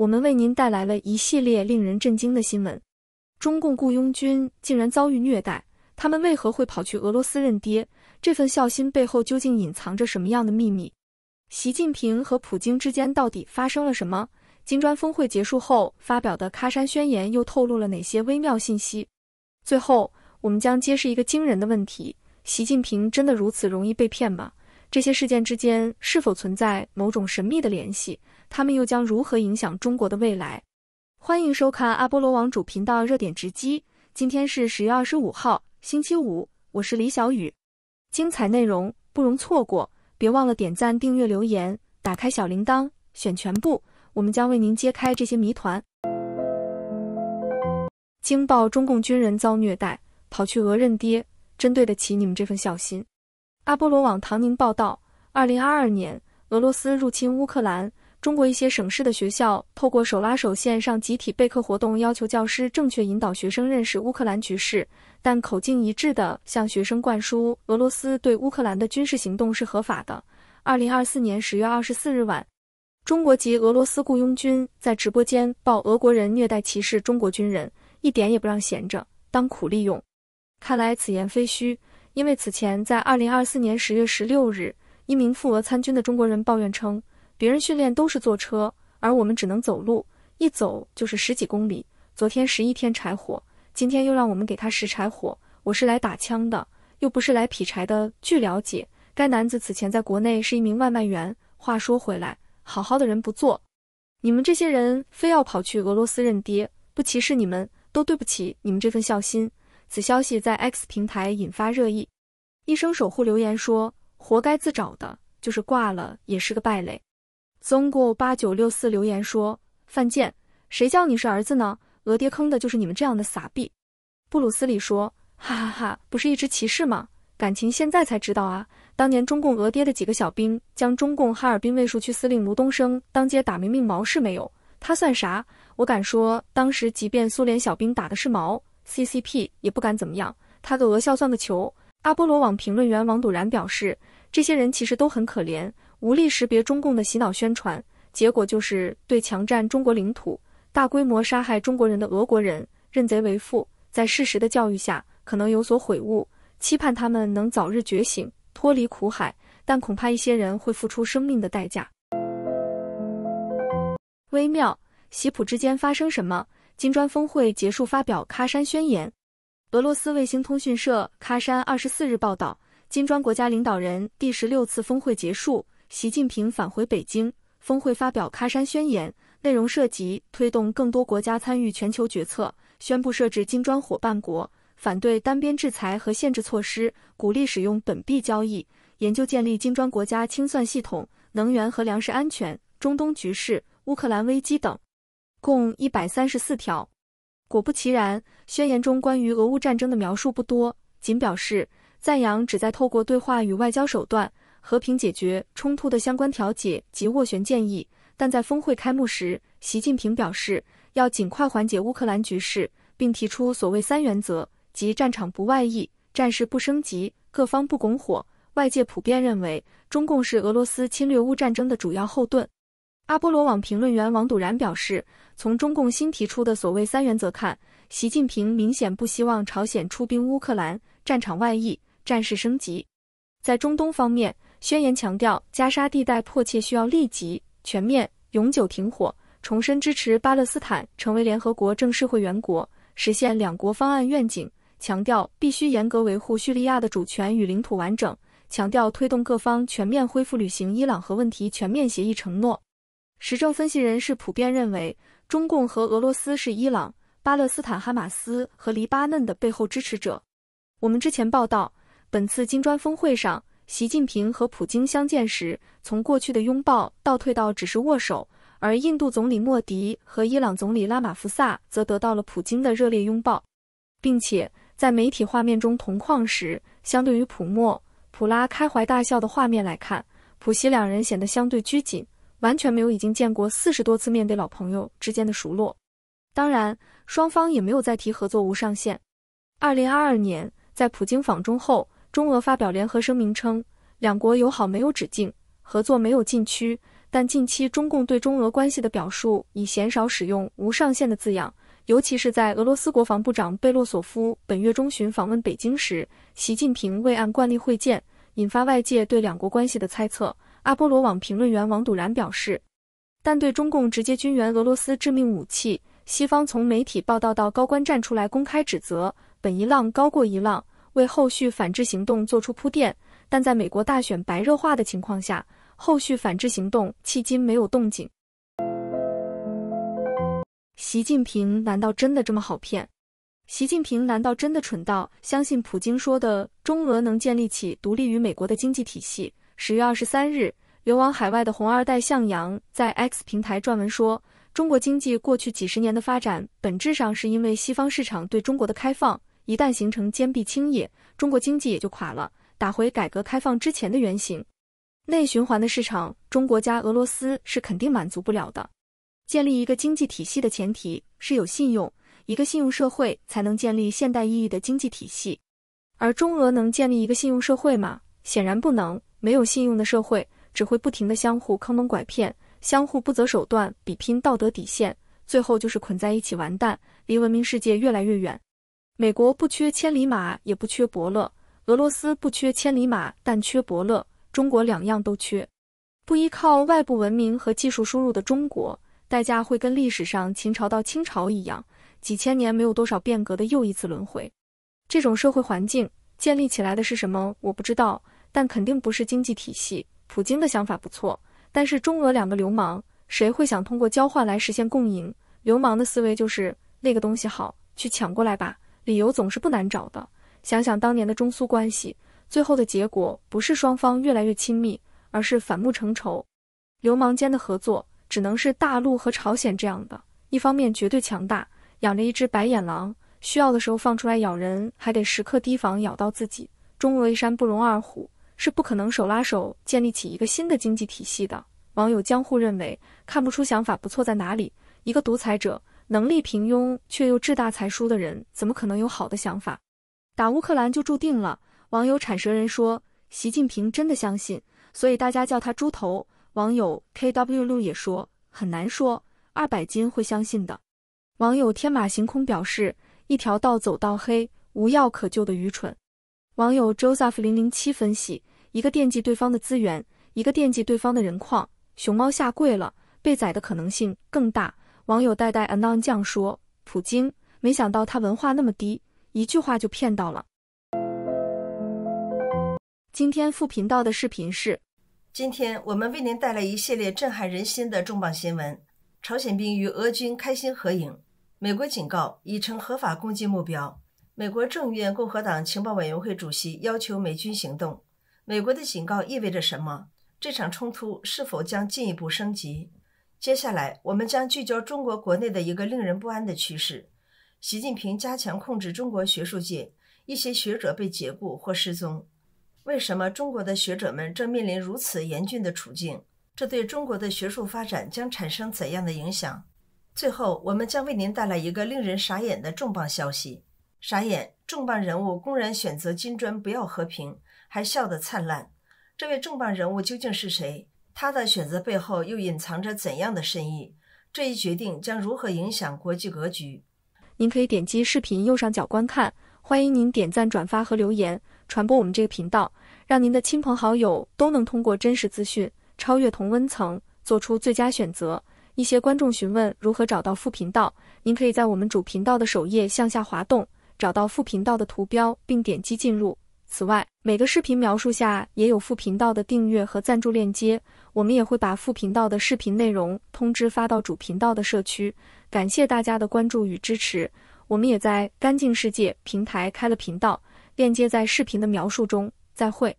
我们为您带来了一系列令人震惊的新闻：中共雇佣军竟然遭遇虐待，他们为何会跑去俄罗斯认爹？这份孝心背后究竟隐藏着什么样的秘密？习近平和普京之间到底发生了什么？金砖峰会结束后发表的喀山宣言又透露了哪些微妙信息？最后，我们将揭示一个惊人的问题：习近平真的如此容易被骗吗？这些事件之间是否存在某种神秘的联系？他们又将如何影响中国的未来？欢迎收看阿波罗网主频道热点直击。今天是十月二十五号，星期五，我是李小雨。精彩内容不容错过，别忘了点赞、订阅、留言，打开小铃铛，选全部，我们将为您揭开这些谜团。惊爆中共军人遭虐待，跑去讹认爹，真对得起你们这份孝心。阿波罗网唐宁报道：二零二二年，俄罗斯入侵乌克兰。中国一些省市的学校透过手拉手线上集体备课活动，要求教师正确引导学生认识乌克兰局势，但口径一致的向学生灌输俄罗斯对乌克兰的军事行动是合法的。二零二四年十月二十四日晚，中国籍俄罗斯雇佣军在直播间曝俄国人虐待歧视中国军人，一点也不让闲着，当苦力用。看来此言非虚，因为此前在二零二四年十月十六日，一名赴俄参军的中国人抱怨称。别人训练都是坐车，而我们只能走路，一走就是十几公里。昨天十一天柴火，今天又让我们给他拾柴火。我是来打枪的，又不是来劈柴的。据了解，该男子此前在国内是一名外卖员。话说回来，好好的人不做，你们这些人非要跑去俄罗斯认爹，不歧视你们，都对不起你们这份孝心。此消息在 X 平台引发热议。医生守护留言说：“活该自找的，就是挂了也是个败类。” z o 八九六四留言说：“犯贱，谁叫你是儿子呢？俄爹坑的就是你们这样的傻逼。”布鲁斯里说：“哈哈哈，不是一只骑士吗？感情现在才知道啊！当年中共俄爹的几个小兵将中共哈尔滨卫戍区司令卢东升当街打没命，毛事没有，他算啥？我敢说，当时即便苏联小兵打的是毛，CCP 也不敢怎么样，他个俄笑算个球。”阿波罗网评论员王笃然表示。这些人其实都很可怜，无力识别中共的洗脑宣传，结果就是对强占中国领土、大规模杀害中国人的俄国人认贼为父。在事实的教育下，可能有所悔悟，期盼他们能早日觉醒，脱离苦海。但恐怕一些人会付出生命的代价。微妙，习普之间发生什么？金砖峰会结束，发表喀山宣言。俄罗斯卫星通讯社喀山二十四日报道。金砖国家领导人第十六次峰会结束，习近平返回北京。峰会发表喀山宣言，内容涉及推动更多国家参与全球决策，宣布设置金砖伙伴国，反对单边制裁和限制措施，鼓励使用本币交易，研究建立金砖国家清算系统，能源和粮食安全、中东局势、乌克兰危机等，共一百三十四条。果不其然，宣言中关于俄乌战争的描述不多，仅表示。赞扬旨在透过对话与外交手段和平解决冲突的相关调解及斡旋建议，但在峰会开幕时，习近平表示要尽快缓解乌克兰局势，并提出所谓“三原则”，即战场不外溢、战事不升级、各方不拱火。外界普遍认为，中共是俄罗斯侵略乌战争的主要后盾。阿波罗网评论员王笃然表示，从中共新提出的所谓“三原则”看，习近平明显不希望朝鲜出兵乌克兰，战场外溢。战事升级，在中东方面，宣言强调加沙地带迫切需要立即、全面、永久停火，重申支持巴勒斯坦成为联合国正式会员国，实现两国方案愿景，强调必须严格维护叙利亚的主权与领土完整，强调推动各方全面恢复履行伊朗核问题全面协议承诺。时政分析人士普遍认为，中共和俄罗斯是伊朗、巴勒斯坦、哈马斯和黎巴嫩的背后支持者。我们之前报道。本次金砖峰会上，习近平和普京相见时，从过去的拥抱倒退到只是握手，而印度总理莫迪和伊朗总理拉马福萨则得到了普京的热烈拥抱，并且在媒体画面中同框时，相对于普莫普拉开怀大笑的画面来看，普希两人显得相对拘谨，完全没有已经见过四十多次面的老朋友之间的熟络。当然，双方也没有再提合作无上限。二零二二年，在普京访中后。中俄发表联合声明称，两国友好没有止境，合作没有禁区。但近期中共对中俄关系的表述已鲜少使用“无上限”的字样，尤其是在俄罗斯国防部长贝洛索夫本月中旬访问北京时，习近平未按惯例会见，引发外界对两国关系的猜测。阿波罗网评论员王笃然表示，但对中共直接军援俄罗斯致命武器，西方从媒体报道到高官站出来公开指责，本一浪高过一浪。为后续反制行动做出铺垫，但在美国大选白热化的情况下，后续反制行动迄今没有动静。习近平难道真的这么好骗？习近平难道真的蠢到相信普京说的中俄能建立起独立于美国的经济体系？十月二十三日，流亡海外的红二代向阳在 X 平台撰文说：“中国经济过去几十年的发展，本质上是因为西方市场对中国的开放。”一旦形成坚壁清野，中国经济也就垮了，打回改革开放之前的原形。内循环的市场，中国加俄罗斯是肯定满足不了的。建立一个经济体系的前提是有信用，一个信用社会才能建立现代意义的经济体系。而中俄能建立一个信用社会吗？显然不能。没有信用的社会，只会不停的相互坑蒙拐骗，相互不择手段比拼道德底线，最后就是捆在一起完蛋，离文明世界越来越远。美国不缺千里马，也不缺伯乐；俄罗斯不缺千里马，但缺伯乐；中国两样都缺。不依靠外部文明和技术输入的中国，代价会跟历史上秦朝到清朝一样，几千年没有多少变革的又一次轮回。这种社会环境建立起来的是什么？我不知道，但肯定不是经济体系。普京的想法不错，但是中俄两个流氓，谁会想通过交换来实现共赢？流氓的思维就是那个东西好，去抢过来吧。理由总是不难找的。想想当年的中苏关系，最后的结果不是双方越来越亲密，而是反目成仇。流氓间的合作只能是大陆和朝鲜这样的，一方面绝对强大，养着一只白眼狼，需要的时候放出来咬人，还得时刻提防咬到自己。中俄一山不容二虎，是不可能手拉手建立起一个新的经济体系的。网友江户认为，看不出想法不错在哪里。一个独裁者。能力平庸却又志大才疏的人，怎么可能有好的想法？打乌克兰就注定了。网友铲蛇人说：“习近平真的相信，所以大家叫他猪头。”网友 K W 六也说：“很难说，二百斤会相信的。”网友天马行空表示：“一条道走到黑，无药可救的愚蠢。”网友 Joseph 零零七分析：“一个惦记对方的资源，一个惦记对方的人矿，熊猫下跪了，被宰的可能性更大。”网友代代 anon 酱说：“普京没想到他文化那么低，一句话就骗到了。”今天副频道的视频是：今天我们为您带来一系列震撼人心的重磅新闻：朝鲜兵与俄军开心合影；美国警告已成合法攻击目标；美国众议院共和党情报委员会主席要求美军行动。美国的警告意味着什么？这场冲突是否将进一步升级？接下来，我们将聚焦中国国内的一个令人不安的趋势：习近平加强控制中国学术界，一些学者被解雇或失踪。为什么中国的学者们正面临如此严峻的处境？这对中国的学术发展将产生怎样的影响？最后，我们将为您带来一个令人傻眼的重磅消息：傻眼！重磅人物公然选择金砖不要和平，还笑得灿烂。这位重磅人物究竟是谁？他的选择背后又隐藏着怎样的深意？这一决定将如何影响国际格局？您可以点击视频右上角观看。欢迎您点赞、转发和留言，传播我们这个频道，让您的亲朋好友都能通过真实资讯超越同温层，做出最佳选择。一些观众询问如何找到副频道，您可以在我们主频道的首页向下滑动，找到副频道的图标并点击进入。此外，每个视频描述下也有副频道的订阅和赞助链接，我们也会把副频道的视频内容通知发到主频道的社区。感谢大家的关注与支持，我们也在干净世界平台开了频道，链接在视频的描述中。再会。